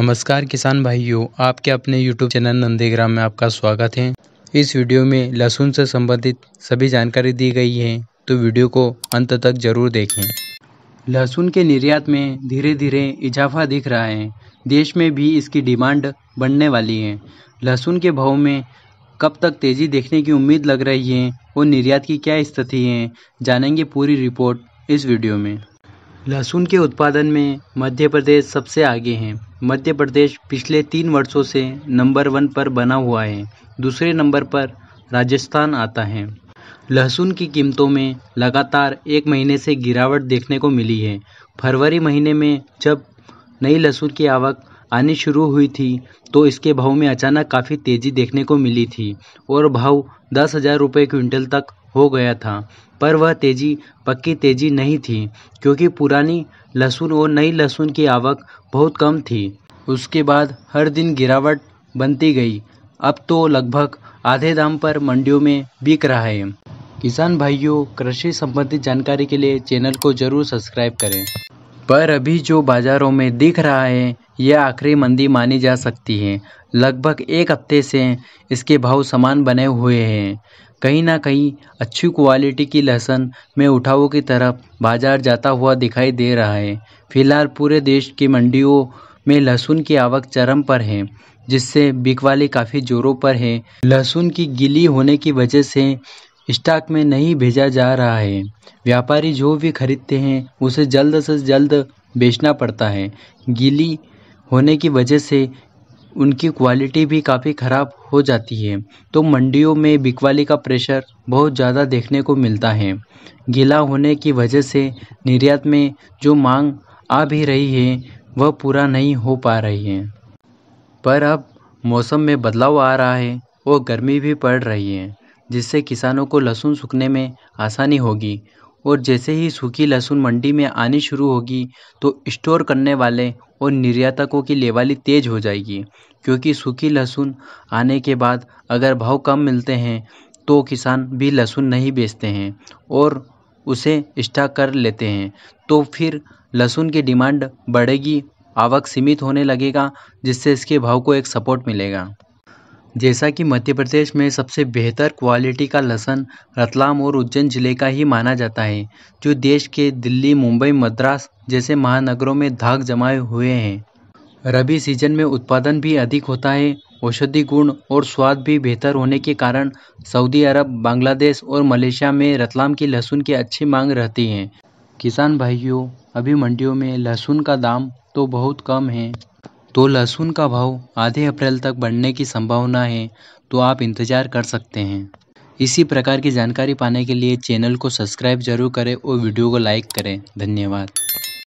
नमस्कार किसान भाइयों आपके अपने YouTube चैनल नंदीग्राम में आपका स्वागत है इस वीडियो में लहसुन से संबंधित सभी जानकारी दी गई है तो वीडियो को अंत तक जरूर देखें लहसुन के निर्यात में धीरे धीरे इजाफा दिख रहा है देश में भी इसकी डिमांड बढ़ने वाली है लहसुन के भाव में कब तक तेज़ी देखने की उम्मीद लग रही है और निर्यात की क्या स्थिति है जानेंगे पूरी रिपोर्ट इस वीडियो में लहसुन के उत्पादन में मध्य प्रदेश सबसे आगे हैं मध्य प्रदेश पिछले तीन वर्षों से नंबर वन पर बना हुआ है दूसरे नंबर पर राजस्थान आता है लहसुन की कीमतों में लगातार एक महीने से गिरावट देखने को मिली है फरवरी महीने में जब नई लहसुन की आवक आनी शुरू हुई थी तो इसके भाव में अचानक काफ़ी तेज़ी देखने को मिली थी और भाव दस हज़ार रुपये क्विंटल तक हो गया था पर वह तेज़ी पक्की तेज़ी नहीं थी क्योंकि पुरानी लहसुन और नई लहसुन की आवक बहुत कम थी उसके बाद हर दिन गिरावट बनती गई अब तो लगभग आधे दाम पर मंडियों में बिक रहा है किसान भाइयों कृषि संबंधित जानकारी के लिए चैनल को ज़रूर सब्सक्राइब करें पर अभी जो बाज़ारों में दिख रहा है यह आखिरी मंदी मानी जा सकती है लगभग एक हफ्ते से इसके भाव समान बने हुए हैं कहीं ना कहीं अच्छी क्वालिटी की लहसुन में उठावों की तरफ बाजार जाता हुआ दिखाई दे रहा है फिलहाल पूरे देश की मंडियों में लहसुन की आवक चरम पर है जिससे बिकवाली काफ़ी जोरों पर है लहसुन की गिली होने की वजह से स्टॉक में नहीं भेजा जा रहा है व्यापारी जो भी खरीदते हैं उसे जल्द से जल्द बेचना पड़ता है गिली होने की वजह से उनकी क्वालिटी भी काफ़ी ख़राब हो जाती है तो मंडियों में बिकवाली का प्रेशर बहुत ज़्यादा देखने को मिलता है गीला होने की वजह से निर्यात में जो मांग आ भी रही है वह पूरा नहीं हो पा रही है पर अब मौसम में बदलाव आ रहा है और गर्मी भी पड़ रही है जिससे किसानों को लहसुन सूखने में आसानी होगी और जैसे ही सूखी लहसुन मंडी में आनी शुरू होगी तो स्टोर करने वाले और निर्यातकों की लेवाली तेज़ हो जाएगी क्योंकि सूखी लहसुन आने के बाद अगर भाव कम मिलते हैं तो किसान भी लहसुन नहीं बेचते हैं और उसे स्टॉक कर लेते हैं तो फिर लहसुन की डिमांड बढ़ेगी आवक सीमित होने लगेगा जिससे इसके भाव को एक सपोर्ट मिलेगा जैसा कि मध्य प्रदेश में सबसे बेहतर क्वालिटी का लहसुन रतलाम और उज्जैन ज़िले का ही माना जाता है जो देश के दिल्ली मुंबई मद्रास जैसे महानगरों में धाक जमाए हुए हैं रबी सीजन में उत्पादन भी अधिक होता है औषधि गुण और स्वाद भी बेहतर होने के कारण सऊदी अरब बांग्लादेश और मलेशिया में रतलाम की लहसुन की अच्छी मांग रहती है किसान भाइयों अभी मंडियों में लहसुन का दाम तो बहुत कम है तो लहसुन का भाव आधे अप्रैल तक बढ़ने की संभावना है तो आप इंतज़ार कर सकते हैं इसी प्रकार की जानकारी पाने के लिए चैनल को सब्सक्राइब जरूर करें और वीडियो को लाइक करें धन्यवाद